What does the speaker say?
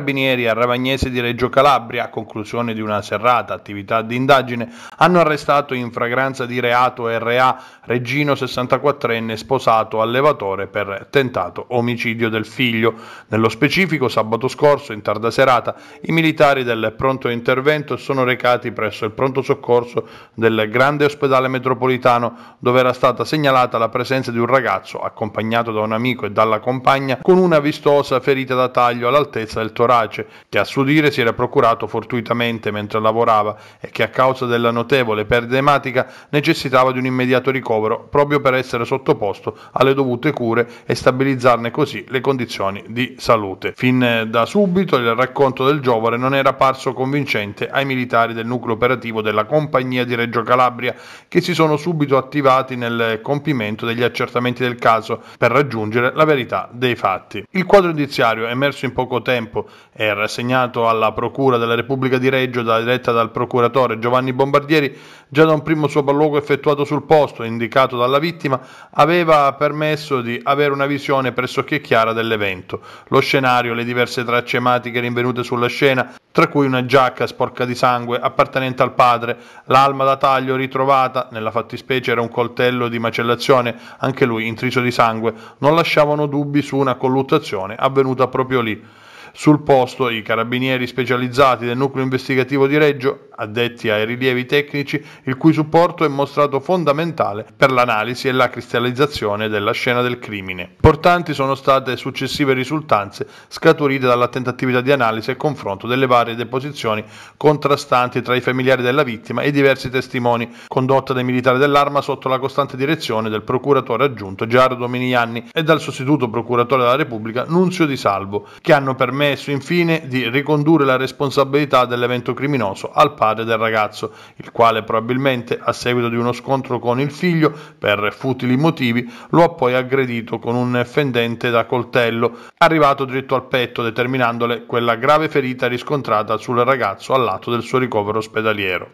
Carabinieri a Ravagnese di Reggio Calabria, a conclusione di una serrata attività di indagine, hanno arrestato in fragranza di reato RA Regino 64enne sposato allevatore per tentato omicidio del figlio. Nello specifico sabato scorso in tarda serata i militari del pronto intervento sono recati presso il pronto soccorso del grande ospedale metropolitano dove era stata segnalata la presenza di un ragazzo accompagnato da un amico e dalla compagna con una vistosa ferita da taglio all'altezza del torace Forace, che a suo dire si era procurato fortuitamente mentre lavorava e che a causa della notevole perdita ematica necessitava di un immediato ricovero proprio per essere sottoposto alle dovute cure e stabilizzarne così le condizioni di salute. Fin da subito il racconto del giovane non era parso convincente ai militari del nucleo operativo della compagnia di Reggio Calabria che si sono subito attivati nel compimento degli accertamenti del caso per raggiungere la verità dei fatti. Il quadro indiziario emerso in poco tempo è rassegnato alla Procura della Repubblica di Reggio, diretta dal procuratore Giovanni Bombardieri, già da un primo sopralluogo effettuato sul posto, indicato dalla vittima, aveva permesso di avere una visione pressoché chiara dell'evento. Lo scenario, le diverse tracce ematiche rinvenute sulla scena, tra cui una giacca sporca di sangue appartenente al padre, l'alma da taglio ritrovata, nella fattispecie era un coltello di macellazione, anche lui intriso di sangue, non lasciavano dubbi su una colluttazione avvenuta proprio lì. Sul posto i carabinieri specializzati del nucleo investigativo di Reggio addetti ai rilievi tecnici il cui supporto è mostrato fondamentale per l'analisi e la cristallizzazione della scena del crimine. Importanti sono state successive risultanze scaturite dalla tentativa di analisi e confronto delle varie deposizioni contrastanti tra i familiari della vittima e diversi testimoni, condotta dai militari dell'arma sotto la costante direzione del procuratore aggiunto Giardo Dominiani e dal sostituto procuratore della Repubblica Nunzio Di Salvo, che hanno permesso infine di ricondurre la responsabilità dell'evento criminoso al pari padre del ragazzo, il quale probabilmente a seguito di uno scontro con il figlio, per futili motivi, lo ha poi aggredito con un fendente da coltello, arrivato dritto al petto, determinandole quella grave ferita riscontrata sul ragazzo al lato del suo ricovero ospedaliero.